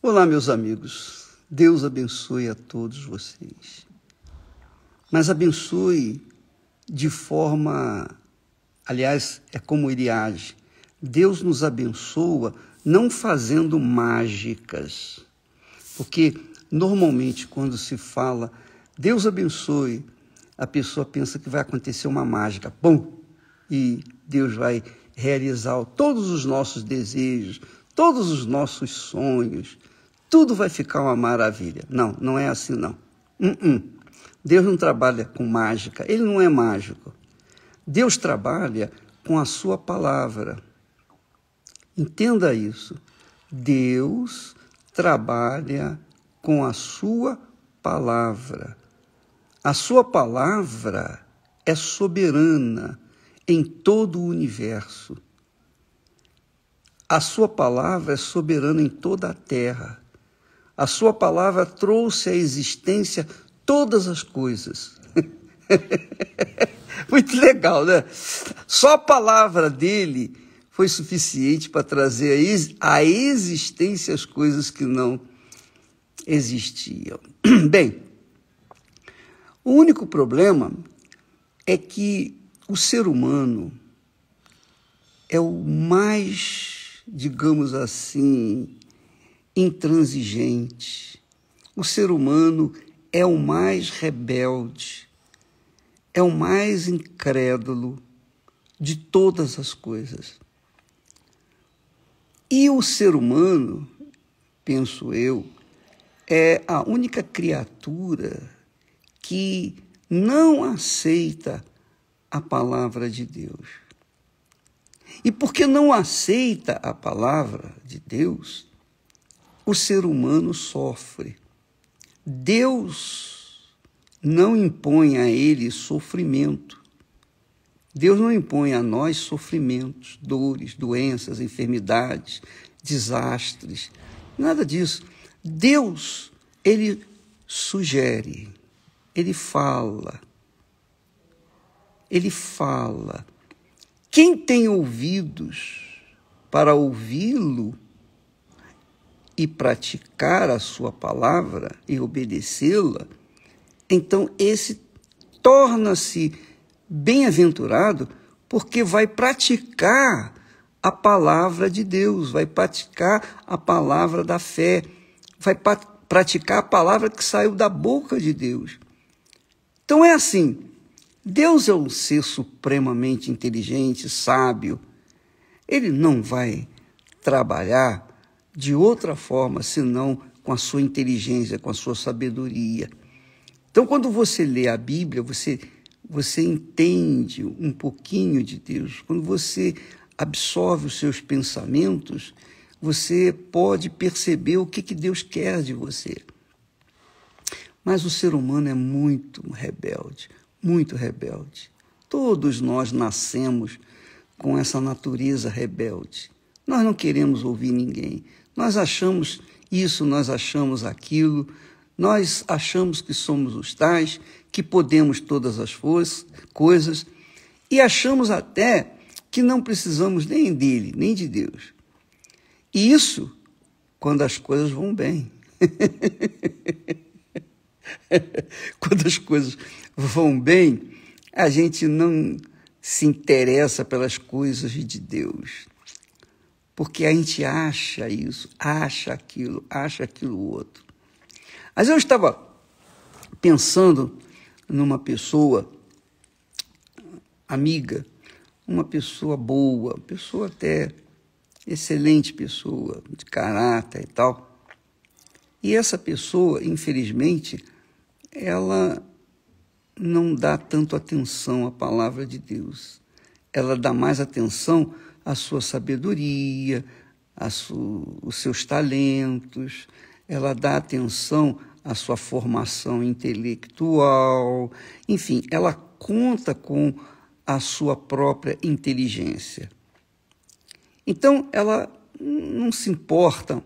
Olá, meus amigos. Deus abençoe a todos vocês. Mas abençoe de forma. Aliás, é como ele age. Deus nos abençoa não fazendo mágicas. Porque normalmente quando se fala Deus abençoe, a pessoa pensa que vai acontecer uma mágica. Bom, e Deus vai realizar todos os nossos desejos, todos os nossos sonhos tudo vai ficar uma maravilha. Não, não é assim não. Uh -uh. Deus não trabalha com mágica, ele não é mágico. Deus trabalha com a sua palavra. Entenda isso. Deus trabalha com a sua palavra. A sua palavra é soberana em todo o universo. A sua palavra é soberana em toda a terra. A sua palavra trouxe à existência todas as coisas. Muito legal, né? Só a palavra dele foi suficiente para trazer à existência as coisas que não existiam. Bem, o único problema é que o ser humano é o mais, digamos assim, intransigente. O ser humano é o mais rebelde, é o mais incrédulo de todas as coisas. E o ser humano, penso eu, é a única criatura que não aceita a palavra de Deus. E porque não aceita a palavra de Deus, o ser humano sofre. Deus não impõe a ele sofrimento. Deus não impõe a nós sofrimentos, dores, doenças, enfermidades, desastres, nada disso. Deus, ele sugere, ele fala. Ele fala. Quem tem ouvidos para ouvi-lo, e praticar a sua palavra e obedecê-la, então esse torna-se bem-aventurado porque vai praticar a palavra de Deus, vai praticar a palavra da fé, vai praticar a palavra que saiu da boca de Deus. Então é assim: Deus é um ser supremamente inteligente, sábio. Ele não vai trabalhar de outra forma senão com a sua inteligência, com a sua sabedoria. Então, quando você lê a Bíblia, você, você entende um pouquinho de Deus. Quando você absorve os seus pensamentos, você pode perceber o que, que Deus quer de você. Mas o ser humano é muito rebelde, muito rebelde. Todos nós nascemos com essa natureza rebelde. Nós não queremos ouvir ninguém, nós achamos isso, nós achamos aquilo, nós achamos que somos os tais, que podemos todas as coisas e achamos até que não precisamos nem dele, nem de Deus. E isso quando as coisas vão bem. quando as coisas vão bem, a gente não se interessa pelas coisas de Deus, porque a gente acha isso, acha aquilo, acha aquilo outro. Mas eu estava pensando numa pessoa amiga, uma pessoa boa, pessoa até excelente pessoa, de caráter e tal. E essa pessoa, infelizmente, ela não dá tanto atenção à palavra de Deus. Ela dá mais atenção a sua sabedoria, a su, os seus talentos, ela dá atenção à sua formação intelectual, enfim, ela conta com a sua própria inteligência. Então, ela não se importa,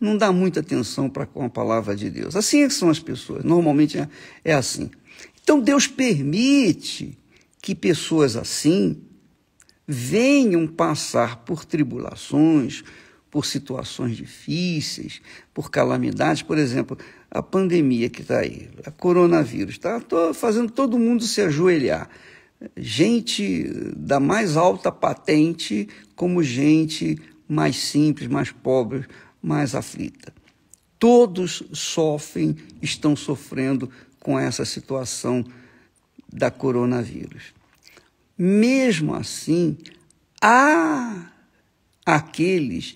não dá muita atenção para com a palavra de Deus. Assim é que são as pessoas, normalmente é, é assim. Então, Deus permite que pessoas assim venham passar por tribulações, por situações difíceis, por calamidades, por exemplo, a pandemia que está aí, a coronavírus, está fazendo todo mundo se ajoelhar. Gente da mais alta patente, como gente mais simples, mais pobre, mais aflita. Todos sofrem, estão sofrendo com essa situação da coronavírus. Mesmo assim, há aqueles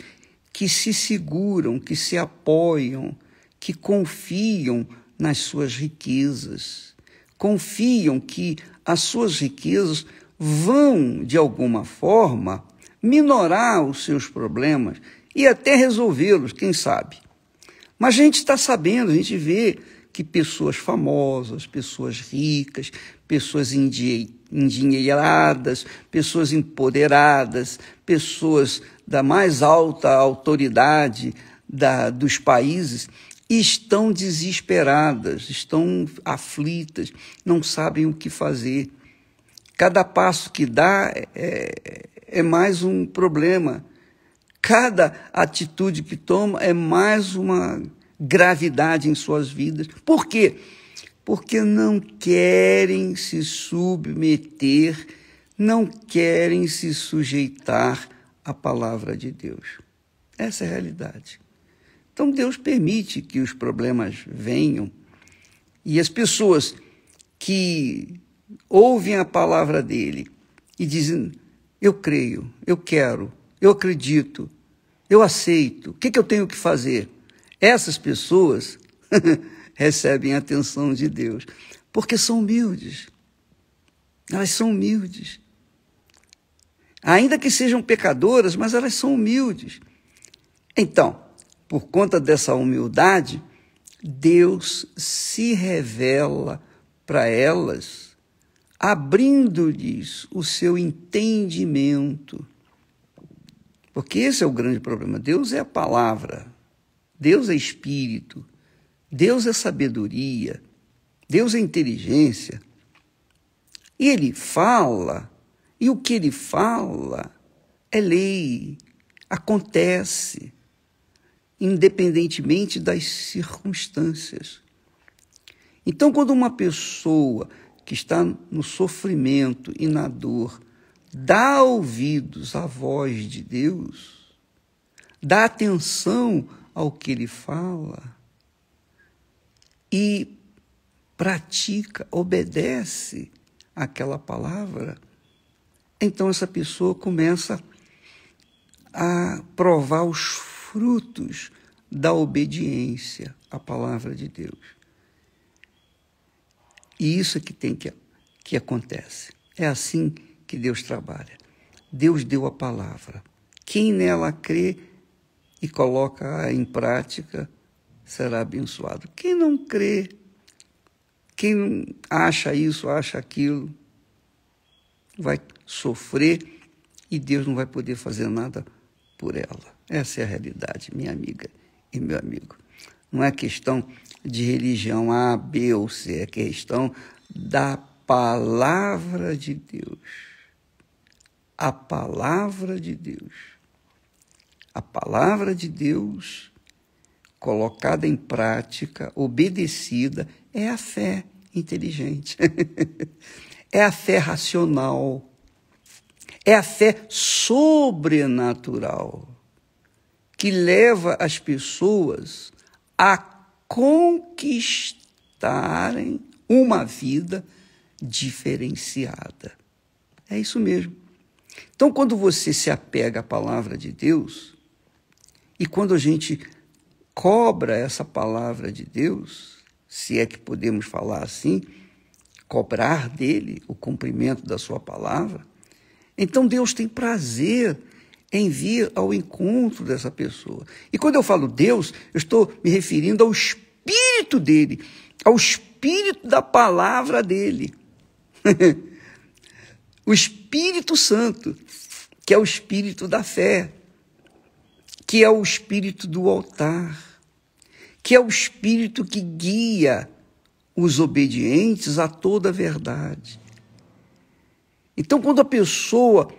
que se seguram, que se apoiam, que confiam nas suas riquezas, confiam que as suas riquezas vão, de alguma forma, minorar os seus problemas e até resolvê-los, quem sabe. Mas a gente está sabendo, a gente vê que pessoas famosas, pessoas ricas, pessoas endinheiradas, pessoas empoderadas, pessoas da mais alta autoridade da, dos países estão desesperadas, estão aflitas, não sabem o que fazer. Cada passo que dá é, é mais um problema. Cada atitude que toma é mais uma gravidade em suas vidas. Por quê? Porque não querem se submeter, não querem se sujeitar à palavra de Deus. Essa é a realidade. Então Deus permite que os problemas venham e as pessoas que ouvem a palavra dele e dizem: Eu creio, eu quero, eu acredito, eu aceito, o que, que eu tenho que fazer? Essas pessoas recebem a atenção de Deus, porque são humildes. Elas são humildes. Ainda que sejam pecadoras, mas elas são humildes. Então, por conta dessa humildade, Deus se revela para elas, abrindo-lhes o seu entendimento. Porque esse é o grande problema. Deus é a palavra. Deus é espírito, Deus é sabedoria, Deus é inteligência. E ele fala, e o que ele fala é lei, acontece, independentemente das circunstâncias. Então, quando uma pessoa que está no sofrimento e na dor dá ouvidos à voz de Deus, dá atenção ao que ele fala e pratica, obedece aquela palavra, então essa pessoa começa a provar os frutos da obediência à palavra de Deus. E isso é que tem que, que acontece. É assim que Deus trabalha. Deus deu a palavra. Quem nela crê e coloca ah, em prática, será abençoado. Quem não crê, quem acha isso, acha aquilo, vai sofrer e Deus não vai poder fazer nada por ela. Essa é a realidade, minha amiga e meu amigo. Não é questão de religião A, B ou C, é questão da palavra de Deus. A palavra de Deus a palavra de Deus colocada em prática, obedecida, é a fé inteligente. é a fé racional. É a fé sobrenatural que leva as pessoas a conquistarem uma vida diferenciada. É isso mesmo. Então, quando você se apega à palavra de Deus, e quando a gente cobra essa palavra de Deus, se é que podemos falar assim, cobrar dele o cumprimento da sua palavra, então Deus tem prazer em vir ao encontro dessa pessoa. E quando eu falo Deus, eu estou me referindo ao espírito dele, ao espírito da palavra dele. o Espírito Santo, que é o espírito da fé que é o espírito do altar, que é o espírito que guia os obedientes a toda a verdade. Então, quando a pessoa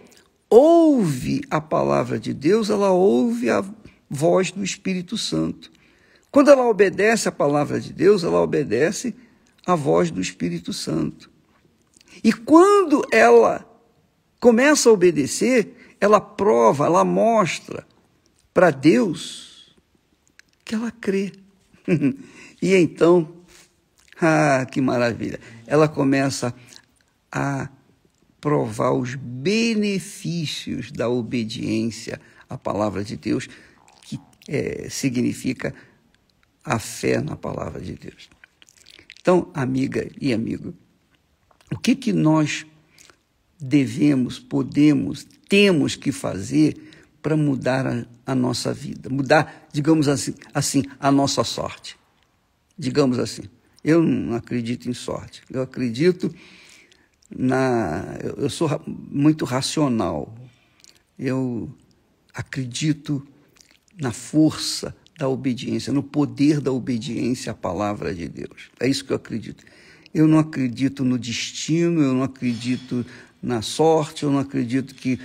ouve a palavra de Deus, ela ouve a voz do Espírito Santo. Quando ela obedece a palavra de Deus, ela obedece a voz do Espírito Santo. E quando ela começa a obedecer, ela prova, ela mostra para Deus que ela crê. e então, ah, que maravilha! Ela começa a provar os benefícios da obediência à palavra de Deus, que é, significa a fé na palavra de Deus. Então, amiga e amigo, o que, que nós devemos, podemos, temos que fazer para mudar a, a, nossa vida, mudar, digamos assim, assim, a nossa sorte. Digamos assim. Eu não acredito em sorte. Eu acredito na. Eu, eu sou muito racional. Eu acredito na força da obediência, no poder da obediência à palavra de Deus. É isso que eu acredito. Eu não acredito no destino, eu não acredito na sorte, eu não acredito que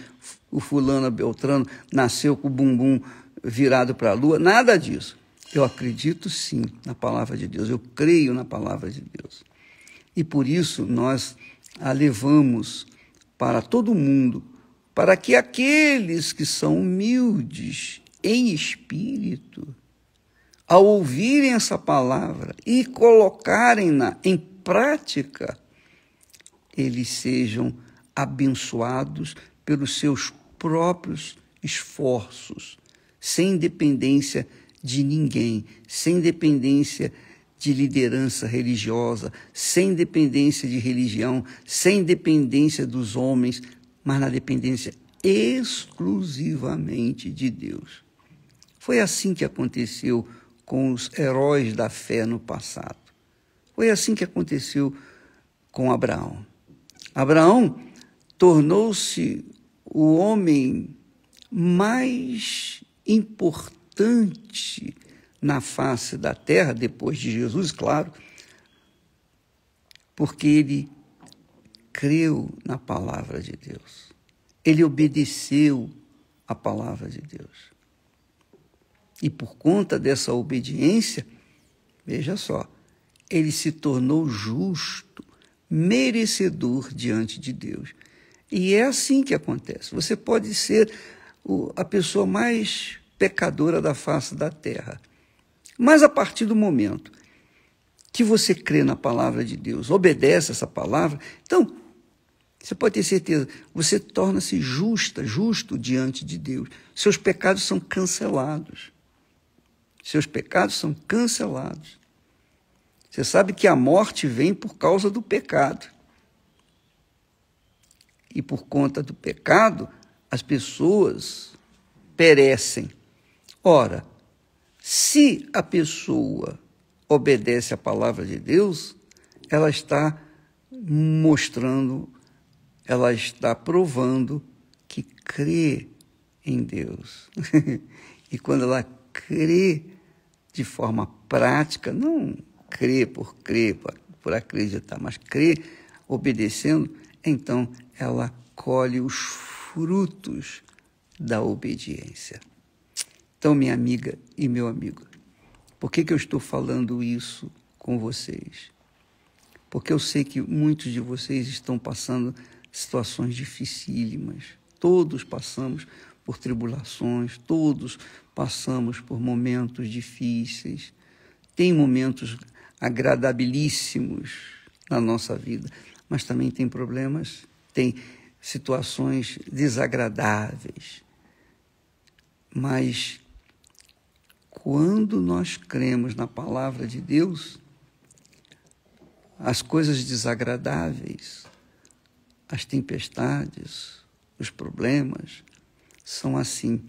o fulano Beltrano nasceu com o bumbum virado para a lua, nada disso. Eu acredito sim na palavra de Deus, eu creio na palavra de Deus. E por isso nós a levamos para todo mundo, para que aqueles que são humildes em espírito, ao ouvirem essa palavra e colocarem-na em prática, eles sejam abençoados pelos seus próprios esforços, sem dependência de ninguém, sem dependência de liderança religiosa, sem dependência de religião, sem dependência dos homens, mas na dependência exclusivamente de Deus. Foi assim que aconteceu com os heróis da fé no passado. Foi assim que aconteceu com Abraão. Abraão tornou-se o homem mais importante na face da terra, depois de Jesus, claro, porque ele creu na palavra de Deus, ele obedeceu a palavra de Deus. E por conta dessa obediência, veja só, ele se tornou justo, merecedor diante de Deus. E é assim que acontece. Você pode ser o, a pessoa mais pecadora da face da terra. Mas a partir do momento que você crê na palavra de Deus, obedece essa palavra, então você pode ter certeza, você torna-se justa, justo diante de Deus. Seus pecados são cancelados. Seus pecados são cancelados. Você sabe que a morte vem por causa do pecado e por conta do pecado, as pessoas perecem. Ora, se a pessoa obedece à palavra de Deus, ela está mostrando, ela está provando que crê em Deus. e quando ela crê de forma prática, não crê por crer, por acreditar, mas crê obedecendo, então ela colhe os frutos da obediência. Então, minha amiga e meu amigo, por que, que eu estou falando isso com vocês? Porque eu sei que muitos de vocês estão passando situações dificílimas. Todos passamos por tribulações, todos passamos por momentos difíceis. Tem momentos agradabilíssimos na nossa vida mas também tem problemas, tem situações desagradáveis. Mas quando nós cremos na palavra de Deus, as coisas desagradáveis, as tempestades, os problemas são assim.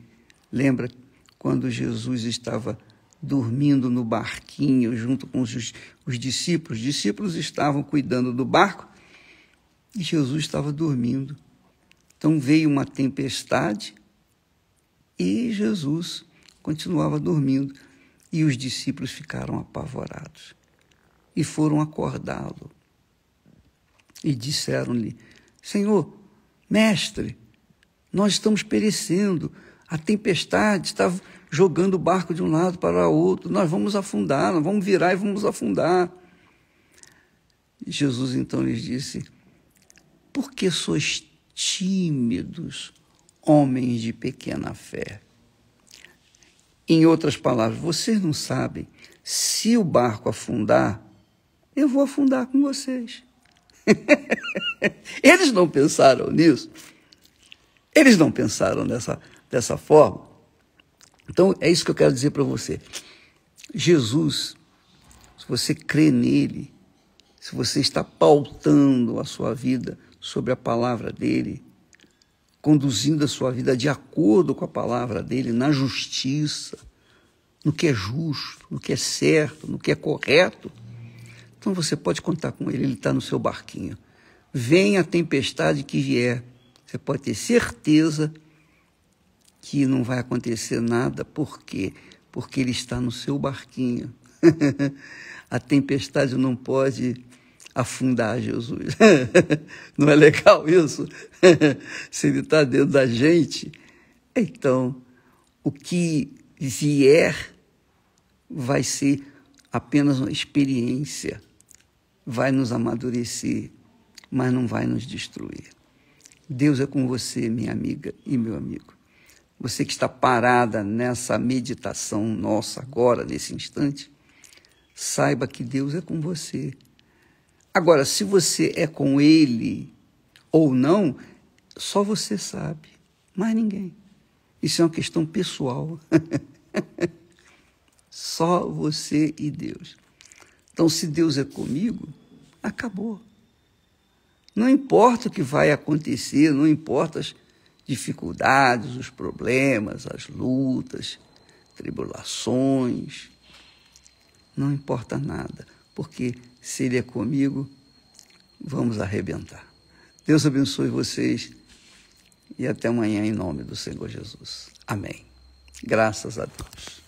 Lembra quando Jesus estava dormindo no barquinho junto com os, os discípulos? Os discípulos estavam cuidando do barco e Jesus estava dormindo. Então veio uma tempestade e Jesus continuava dormindo. E os discípulos ficaram apavorados e foram acordá-lo. E disseram-lhe: Senhor, mestre, nós estamos perecendo. A tempestade está jogando o barco de um lado para o outro. Nós vamos afundar, nós vamos virar e vamos afundar. Jesus então lhes disse: porque sois tímidos, homens de pequena fé. Em outras palavras, vocês não sabem se o barco afundar, eu vou afundar com vocês. Eles não pensaram nisso. Eles não pensaram dessa, dessa forma. Então, é isso que eu quero dizer para você. Jesus, se você crê nele, se você está pautando a sua vida sobre a palavra dele, conduzindo a sua vida de acordo com a palavra dele, na justiça, no que é justo, no que é certo, no que é correto. Então você pode contar com ele, ele está no seu barquinho. Venha a tempestade que vier, você pode ter certeza que não vai acontecer nada, por quê? Porque ele está no seu barquinho. a tempestade não pode afundar Jesus. Não é legal isso? Se ele está dentro da gente, então o que vier vai ser apenas uma experiência, vai nos amadurecer, mas não vai nos destruir. Deus é com você, minha amiga e meu amigo. Você que está parada nessa meditação nossa agora, nesse instante, saiba que Deus é com você. Agora, se você é com ele ou não, só você sabe, mais ninguém. Isso é uma questão pessoal. só você e Deus. Então, se Deus é comigo, acabou. Não importa o que vai acontecer, não importa as dificuldades, os problemas, as lutas, tribulações, não importa nada, porque se ele é comigo, vamos arrebentar. Deus abençoe vocês e até amanhã em nome do Senhor Jesus. Amém. Graças a Deus.